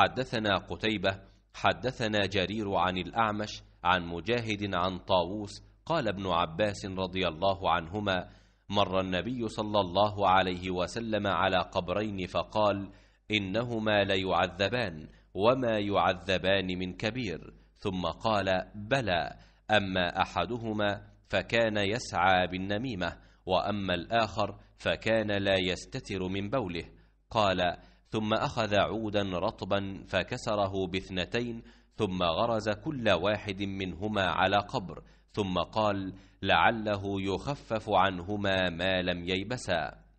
حدثنا قتيبة حدثنا جرير عن الأعمش عن مجاهد عن طاووس قال ابن عباس رضي الله عنهما مر النبي صلى الله عليه وسلم على قبرين فقال إنهما ليعذبان وما يعذبان من كبير ثم قال بلى أما أحدهما فكان يسعى بالنميمة وأما الآخر فكان لا يستتر من بوله قال ثم أخذ عودا رطبا فكسره باثنتين ثم غرز كل واحد منهما على قبر ثم قال لعله يخفف عنهما ما لم ييبسا